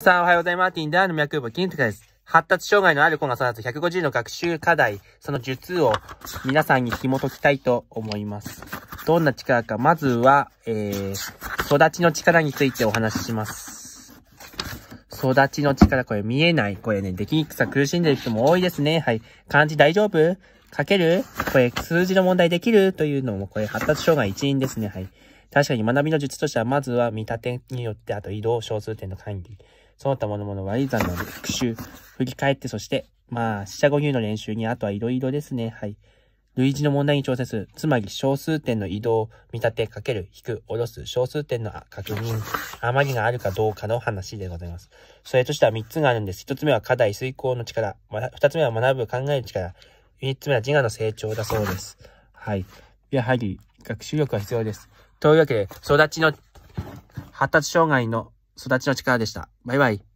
さん、おはようございます。ティンダーの脈部金塚です。発達障害のある子が育つ150の学習課題、その術を皆さんに紐解きたいと思います。どんな力か、まずは、えー、育ちの力についてお話しします。育ちの力、これ見えない。これね、できにくさ苦しんでる人も多いですね。はい。漢字大丈夫書けるこれ数字の問題できるというのも、これ発達障害一因ですね。はい。確かに学びの術としては、まずは見立てによって、あと移動小数点の管理。その他ものもの割り算の復習、振り返って、そして、まあ、四捨五入の練習に、あとはいろいろですね。はい。類似の問題に挑戦する。つまり、小数点の移動、見立て、かける、引く、下ろす、小数点の確認、余りがあるかどうかの話でございます。それとしては3つがあるんです。1つ目は課題、遂行の力。2つ目は学ぶ、考える力。3つ目は自我の成長だそうです。はい。やはり、学習力は必要です。というわけで、育ちの発達障害の育ちの力でした。バイバイ。